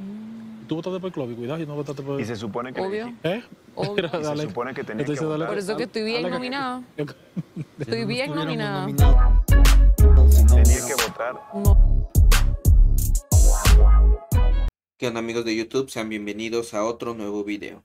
Mm. Tú votaste por Clovis, cuidado, y no votaste por... Y se supone que... Obvio. ¿Eh? se supone que tenías que votar. Por eso que estoy bien nominado. Estoy bien nominado. Tenía que votar. No. ¿Qué onda amigos de YouTube? Sean bienvenidos a otro nuevo video.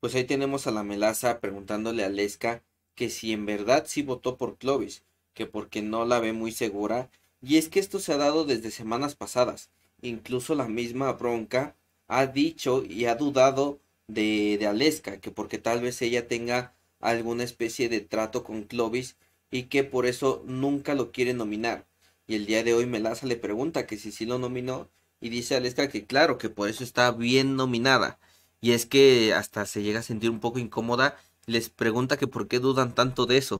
Pues ahí tenemos a la melaza preguntándole a Lesca que si en verdad sí votó por Clovis, que porque no la ve muy segura, y es que esto se ha dado desde semanas pasadas, incluso la misma Bronca, ha dicho y ha dudado de, de Aleska, que porque tal vez ella tenga alguna especie de trato con Clovis y que por eso nunca lo quiere nominar. Y el día de hoy Melaza le pregunta que si sí lo nominó y dice Aleska que claro, que por eso está bien nominada. Y es que hasta se llega a sentir un poco incómoda, les pregunta que por qué dudan tanto de eso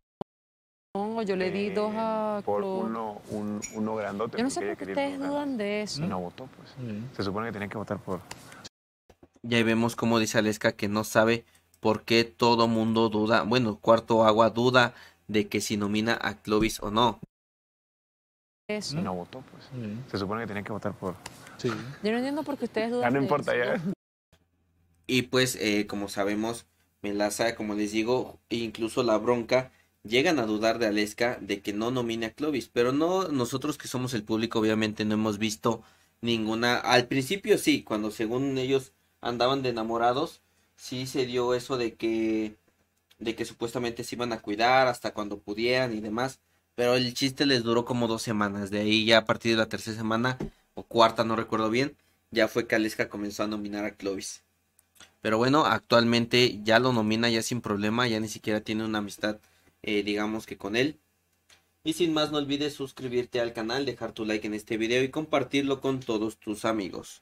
yo le di eh, dos a... Por uno, un, grandote. Yo no sé por qué ustedes dudan de eso. No votó, pues. Se supone que tienen que votar por... Y ahí vemos como dice Aleska que no sabe por qué todo mundo duda, bueno, Cuarto Agua duda de que si nomina a Clovis o no. Eso. No votó, pues. Se supone que tenía que votar por... Sí. Yo no entiendo por qué ustedes dudan. Ah, no importa, ya. Y pues, eh, como sabemos, Melaza, como les digo, incluso la bronca llegan a dudar de Aleska de que no nomine a Clovis, pero no nosotros que somos el público obviamente no hemos visto ninguna, al principio sí, cuando según ellos andaban de enamorados, sí se dio eso de que de que supuestamente se iban a cuidar hasta cuando pudieran y demás, pero el chiste les duró como dos semanas, de ahí ya a partir de la tercera semana o cuarta, no recuerdo bien, ya fue que Aleska comenzó a nominar a Clovis. Pero bueno, actualmente ya lo nomina ya sin problema, ya ni siquiera tiene una amistad eh, digamos que con él. Y sin más no olvides suscribirte al canal, dejar tu like en este video y compartirlo con todos tus amigos.